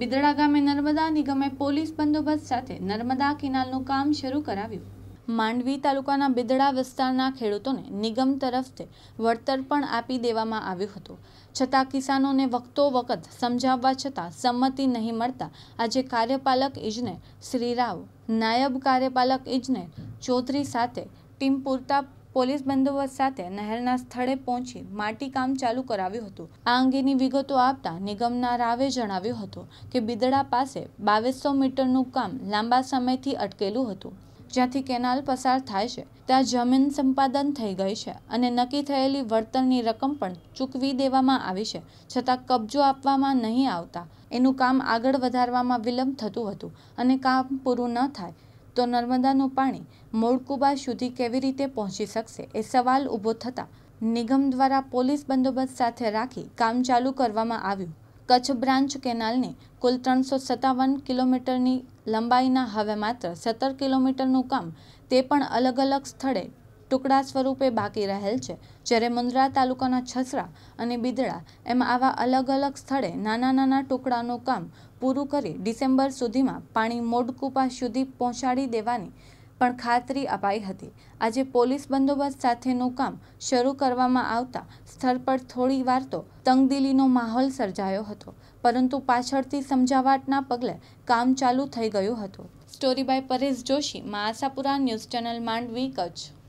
બિદડા ગામે નર્મદા નિગમે પોલીસ બંદોબસ્ત સાથે નર્મદા કેનાલનું કામ શરૂ કરાવ્યું માંડવી તાલુકાના બિદડા વિસ્તારના ખેડૂતોને નિગમ તરફથી વળતર પણ આપી દેવામાં આવ્યું હતું છતાં કિસાનોને વખતો વખત સમજાવવા છતાં સંમતિ નહીં મળતા આજે કાર્યપાલક ઇજનેર શ્રી રાવ નાયબ કાર્યપાલક ઇજનેર ચૌધરી સાથે ટીમ પૂરતા પોલીસ બંદોબસ્ત સાથે નહેરના સ્થળે પહોંચી માટીકામ ચાલુ કરાવ્યું હતું આ અંગેની વિગતો આપતા નિગમના રાવે જણાવ્યું હતું કે બિદડા પાસે બાવીસો મીટરનું કામ લાંબા સમયથી અટકેલું હતું જ્યાંથી કેનાલ પસાર થાય છે ત્યાં જમીન સંપાદન થઈ ગઈ છે અને નક્કી થયેલી વળતરની રકમ પણ ચૂકવી દેવામાં આવી છે છતાં કબજો આપવામાં નહીં આવતા એનું કામ આગળ વધારવામાં વિલંબ થતું હતું અને કામ પૂરું ન થાય તો નર્મદાનું પાણી મોળકુબા સુધી કેવી રીતે પહોંચી શકશે એ સવાલ ઊભો થતાં નિગમ દ્વારા પોલીસ બંદોબસ્ત સાથે રાખી કામ ચાલુ કરવામાં આવ્યું કચ્છ બ્રાન્ચ કેનાલને કુલ ત્રણસો સત્તાવન કિલોમીટરની લંબાઈના હવે માત્ર સત્તર કિલોમીટરનું કામ તે પણ અલગ અલગ સ્થળે ટુકડા સ્વરૂપે બાકી રહેલ છે જ્યારે મુન્દ્રા તાલુકાના છસરા અને બિદડા એમ આવા અલગ અલગ સ્થળે નાના નાના ટુકડાનું કામ પૂરું કરી ડિસેમ્બર સુધીમાં પાણી મોડકુપા સુધી પહોંચાડી દેવાની પણ ખાતરી અપાઈ હતી આજે પોલીસ બંદોબસ્ત સાથેનું કામ શરૂ કરવામાં આવતા સ્થળ પર થોડી વાર તો તંગદિલીનો માહોલ સર્જાયો હતો પરંતુ પાછળથી સમજાવટના પગલે કામ ચાલુ થઈ ગયું હતું story by Paresh Joshi Ma Ashapura news channel Mandvi Kutch